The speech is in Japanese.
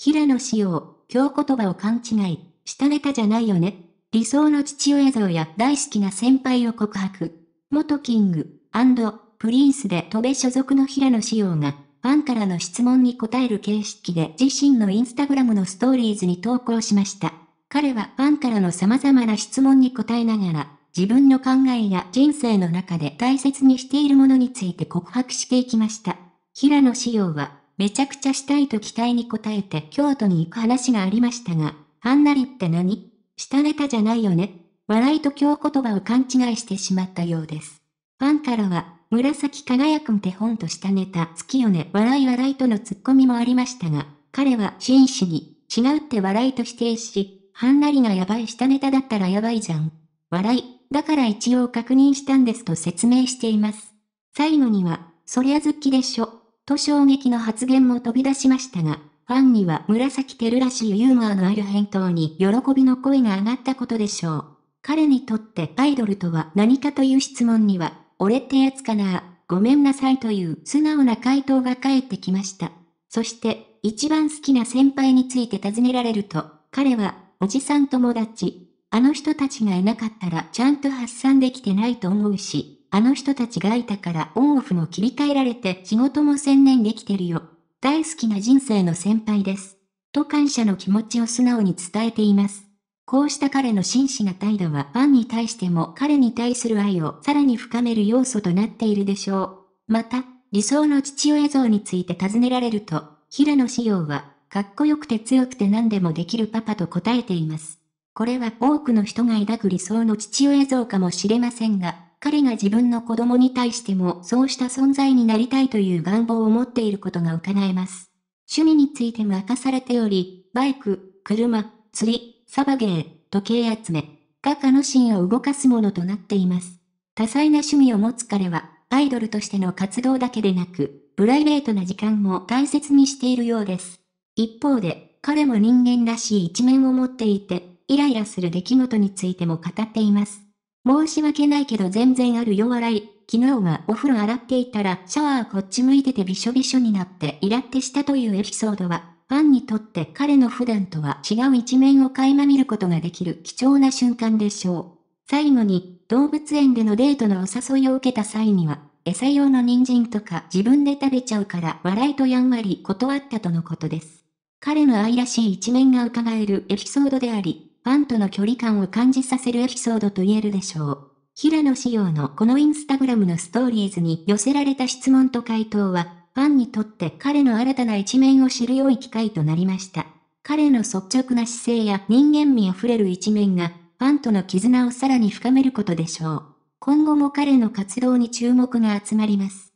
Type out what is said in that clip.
平野紫耀、今日言葉を勘違い、下ネタじゃないよね。理想の父親像や大好きな先輩を告白。元キング、アンド、プリンスで戸部所属の平野紫耀が、ファンからの質問に答える形式で自身のインスタグラムのストーリーズに投稿しました。彼はファンからの様々な質問に答えながら、自分の考えや人生の中で大切にしているものについて告白していきました。平野紫耀はめちゃくちゃしたいと期待に応えて京都に行く話がありましたが、はんなりって何下ネタじゃないよね。笑いと京言葉を勘違いしてしまったようです。ファンからは、紫輝くん手本としたネタ好きよね。笑い笑いとのツッコミもありましたが、彼は真摯に、違うって笑いと否定し、はんなりがやばい下ネタだったらやばいじゃん。笑い、だから一応確認したんですと説明しています。最後には、そりゃ好きでしょ。と衝撃の発言も飛び出しましたが、ファンには紫照らしいユーモアのある返答に喜びの声が上がったことでしょう。彼にとってアイドルとは何かという質問には、俺ってやつかなごめんなさいという素直な回答が返ってきました。そして、一番好きな先輩について尋ねられると、彼は、おじさん友達。あの人たちがいなかったらちゃんと発散できてないと思うし、あの人たちがいたからオンオフも切り替えられて仕事も専念できてるよ。大好きな人生の先輩です。と感謝の気持ちを素直に伝えています。こうした彼の真摯な態度はファンに対しても彼に対する愛をさらに深める要素となっているでしょう。また、理想の父親像について尋ねられると、平野紫耀は、かっこよくて強くて何でもできるパパと答えています。これは多くの人が抱く理想の父親像かもしれませんが、彼が自分の子供に対してもそうした存在になりたいという願望を持っていることが伺えます。趣味についても明かされており、バイク、車、釣り、サバゲー、時計集め、画家の心を動かすものとなっています。多彩な趣味を持つ彼は、アイドルとしての活動だけでなく、プライベートな時間も大切にしているようです。一方で、彼も人間らしい一面を持っていて、イライラする出来事についても語っています。申し訳ないけど全然あるよ笑い。昨日はお風呂洗っていたらシャワーこっち向いててびしょびしょになってイラってしたというエピソードは、ファンにとって彼の普段とは違う一面を垣間見ることができる貴重な瞬間でしょう。最後に、動物園でのデートのお誘いを受けた際には、餌用の人参とか自分で食べちゃうから笑いとやんわり断ったとのことです。彼の愛らしい一面が伺えるエピソードであり、ファンとの距離感を感じさせるエピソードと言えるでしょう。平野仕様のこのインスタグラムのストーリーズに寄せられた質問と回答は、ファンにとって彼の新たな一面を知る良い機会となりました。彼の率直な姿勢や人間味あふれる一面が、ファンとの絆をさらに深めることでしょう。今後も彼の活動に注目が集まります。